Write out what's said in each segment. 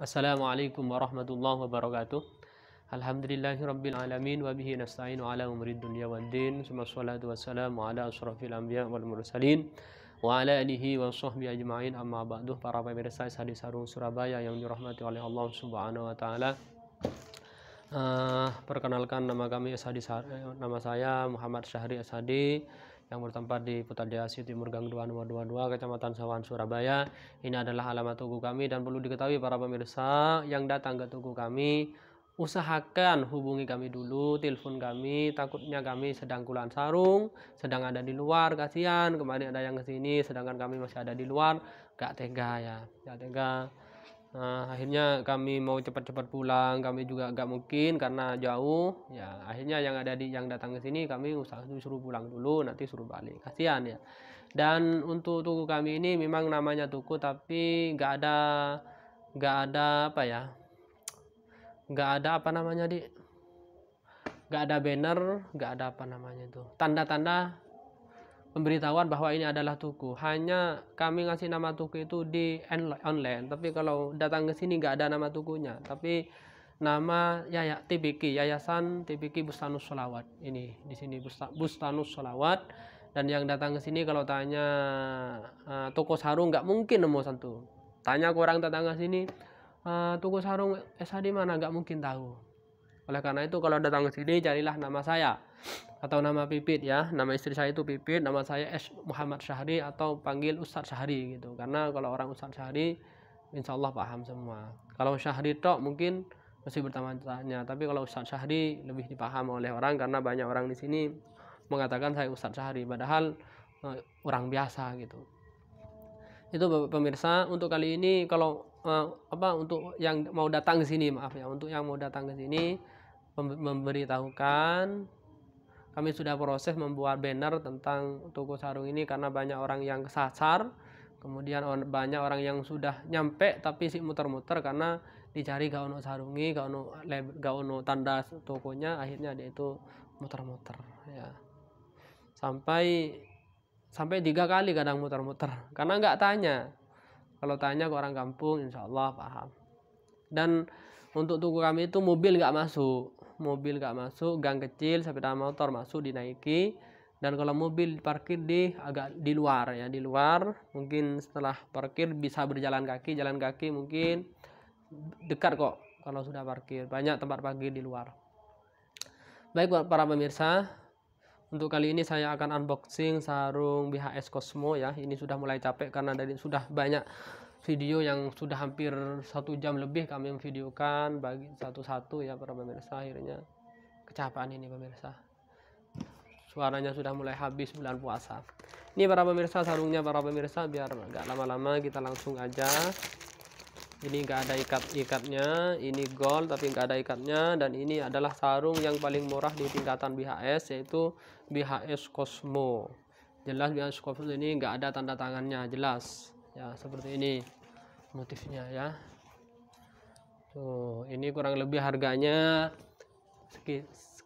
Assalamualaikum warahmatullahi wabarakatuh. Alhamdulillahi rabbil alamin wa bihi nasta'inu ala umri dunya wad din. Wassalatu wassalamu ala asrafil anbiya wal mursalin wa ala alihi wa sahbihi ajma'in. Amma ba'du para pemirsa Sadis Sarung Surabaya yang dirahmati oleh Allah Subhanahu wa taala. Uh, perkenalkan nama kami Asadi, nama saya Muhammad Syahri Asadi yang bertempat di Putadiasi Timur Gang 2 nomor 22 Kecamatan Sawan Surabaya. Ini adalah alamat tugu kami dan perlu diketahui para pemirsa yang datang ke tugu kami usahakan hubungi kami dulu telepon kami takutnya kami sedang kulan sarung sedang ada di luar kasihan kemarin ada yang ke sini, sedangkan kami masih ada di luar gak tega ya gak tega Nah, akhirnya kami mau cepat-cepat pulang, kami juga agak mungkin karena jauh. Ya, akhirnya yang ada di yang datang ke sini kami usah suruh pulang dulu, nanti suruh balik. Kasihan ya. Dan untuk tuku kami ini memang namanya tuku tapi nggak ada nggak ada apa ya? Nggak ada apa namanya di nggak ada banner, nggak ada apa namanya itu. Tanda-tanda pemberitahuan bahwa ini adalah tuku. Hanya kami ngasih nama tuku itu di online. Tapi kalau datang ke sini nggak ada nama tukunya. Tapi nama Yaya TBK Yayasan TBK Bustanus Solawat. Ini di sini Bustanus Solawat. Dan yang datang ke sini kalau tanya uh, eh, toko sarung nggak mungkin nemu satu. Tanya ke orang tetangga sini, uh, eh, toko sarung SH di mana nggak mungkin tahu oleh karena itu kalau datang ke sini carilah nama saya atau nama Pipit ya. Nama istri saya itu Pipit, nama saya S Muhammad Syahri atau panggil Ustadz Syahri gitu. Karena kalau orang Ustadz Syahri insya Allah paham semua. Kalau Syahri tok mungkin masih bertanya, tanya tapi kalau Ustadz Syahri lebih dipaham oleh orang karena banyak orang di sini mengatakan saya Ustadz Syahri padahal uh, orang biasa gitu. Itu pemirsa untuk kali ini kalau uh, apa untuk yang mau datang ke sini maaf ya untuk yang mau datang ke sini memberitahukan kami sudah proses membuat banner tentang toko sarung ini karena banyak orang yang kesasar kemudian banyak orang yang sudah nyampe tapi sih muter-muter karena dicari gak ono sarungi gak ono tanda tokonya akhirnya dia itu muter-muter ya sampai sampai tiga kali kadang muter-muter karena nggak tanya kalau tanya ke orang kampung insyaallah paham dan untuk toko kami itu mobil nggak masuk mobil nggak masuk gang kecil sepeda motor masuk dinaiki dan kalau mobil parkir di agak di luar ya di luar mungkin setelah parkir bisa berjalan kaki jalan kaki mungkin dekat kok kalau sudah parkir banyak tempat parkir di luar baik buat para pemirsa untuk kali ini saya akan unboxing sarung BHS Cosmo ya ini sudah mulai capek karena dari sudah banyak video yang sudah hampir satu jam lebih kami memvideokan bagi satu-satu ya para pemirsa akhirnya kecapean ini pemirsa suaranya sudah mulai habis bulan puasa ini para pemirsa sarungnya para pemirsa biar nggak lama-lama kita langsung aja ini enggak ada ikat-ikatnya ini gold tapi enggak ada ikatnya dan ini adalah sarung yang paling murah di tingkatan BHS yaitu BHS Cosmo jelas BHS Cosmo ini enggak ada tanda tangannya jelas ya seperti ini motifnya ya tuh ini kurang lebih harganya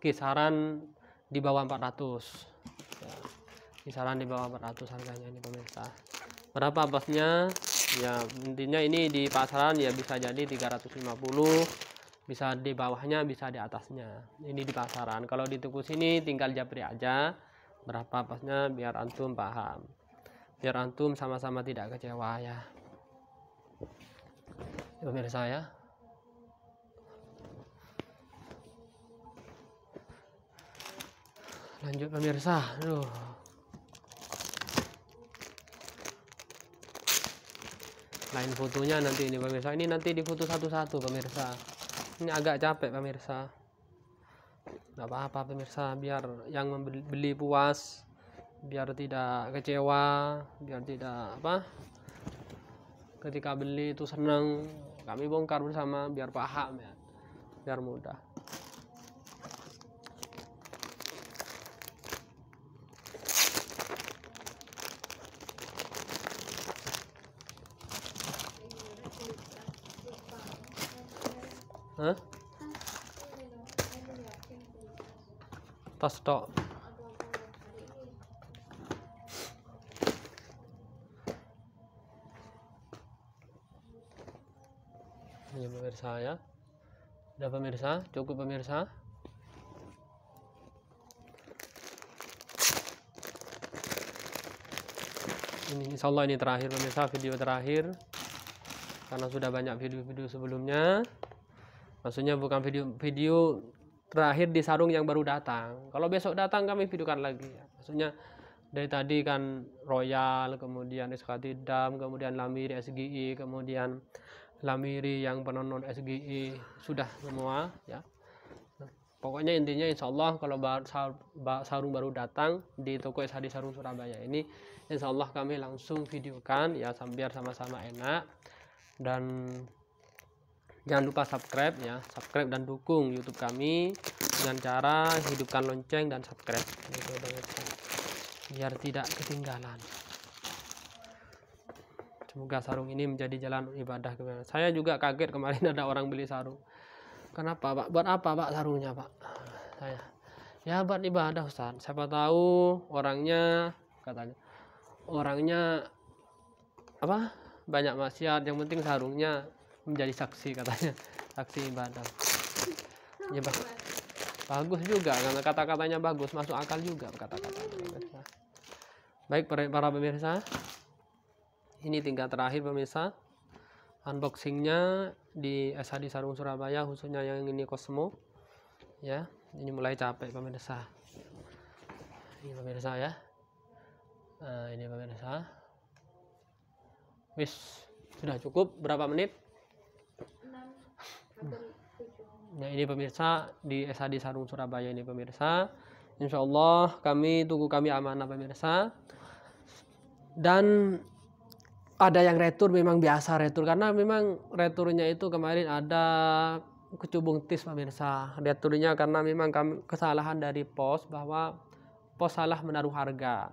kisaran di bawah 400 ya. kisaran di bawah 400 harganya ini pemirsa berapa pasnya ya intinya ini di pasaran ya bisa jadi 350 bisa di bawahnya bisa di atasnya ini di pasaran kalau di toko sini tinggal japri aja berapa pasnya biar antum paham biar ya, antum sama-sama tidak kecewa ya. ya pemirsa ya lanjut pemirsa aduh lain fotonya nanti ini pemirsa ini nanti di foto satu-satu pemirsa ini agak capek pemirsa nggak apa-apa pemirsa biar yang membeli puas biar tidak kecewa biar tidak apa ketika beli itu senang kami bongkar bersama biar paham ya biar mudah Hah? Tas tok. ya pemirsa ya udah pemirsa cukup pemirsa ini insya Allah ini terakhir pemirsa video terakhir karena sudah banyak video-video sebelumnya maksudnya bukan video-video terakhir di sarung yang baru datang kalau besok datang kami videokan lagi maksudnya dari tadi kan Royal kemudian Iskatidam kemudian Lamir, SGI kemudian lamiri yang penonton SGI e, sudah semua ya pokoknya intinya insya Allah kalau sarung baru datang di toko SHD Sarung Surabaya ini insya Allah kami langsung videokan ya sambil sama-sama enak dan jangan lupa subscribe ya subscribe dan dukung YouTube kami dengan cara hidupkan lonceng dan subscribe gitu biar tidak ketinggalan Semoga sarung ini menjadi jalan ibadah. Saya juga kaget kemarin ada orang beli sarung. Kenapa Pak? Buat apa Pak sarungnya Pak? Saya. Ya buat ibadah Ustaz. Siapa tahu orangnya katanya. Orangnya apa? Banyak maksiat. Yang penting sarungnya menjadi saksi katanya. Saksi ibadah. Ya, Pak. Bagus juga karena kata-katanya bagus, masuk akal juga kata kata Baik para pemirsa, ini tingkat terakhir pemirsa unboxingnya di SHD Sarung Surabaya khususnya yang ini Cosmo ya ini mulai capek pemirsa ini pemirsa ya nah, ini pemirsa wis sudah cukup berapa menit Nah ini pemirsa di SHD Sarung Surabaya ini pemirsa Insya Allah kami tunggu kami amanah pemirsa dan ada yang retur memang biasa retur karena memang returnya itu kemarin ada kecubung tis pemirsa returnya karena memang kesalahan dari pos bahwa pos salah menaruh harga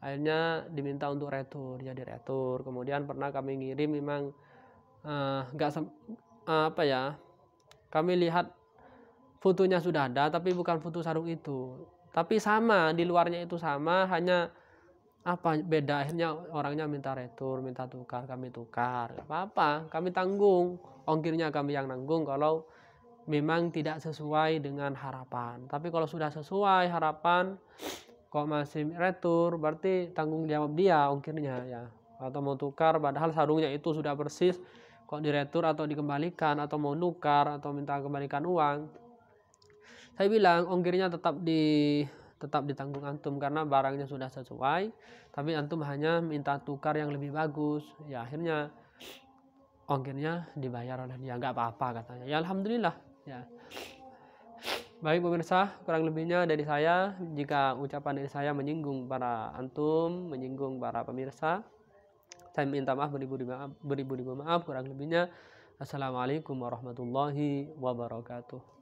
akhirnya diminta untuk retur jadi retur kemudian pernah kami ngirim memang eh, nggak uh, uh, apa ya kami lihat fotonya sudah ada tapi bukan foto sarung itu tapi sama di luarnya itu sama hanya apa beda akhirnya orangnya minta retur minta tukar kami tukar apa apa kami tanggung ongkirnya kami yang nanggung kalau memang tidak sesuai dengan harapan tapi kalau sudah sesuai harapan kok masih retur berarti tanggung jawab dia ongkirnya ya atau mau tukar padahal sarungnya itu sudah persis kok diretur atau dikembalikan atau mau nukar atau minta kembalikan uang saya bilang ongkirnya tetap di tetap ditanggung antum karena barangnya sudah sesuai tapi antum hanya minta tukar yang lebih bagus ya akhirnya ongkirnya dibayar oleh dia nggak apa-apa katanya ya alhamdulillah ya baik pemirsa kurang lebihnya dari saya jika ucapan dari saya menyinggung para antum menyinggung para pemirsa saya minta maaf beribu-ribu maaf, beribu maaf kurang lebihnya Assalamualaikum warahmatullahi wabarakatuh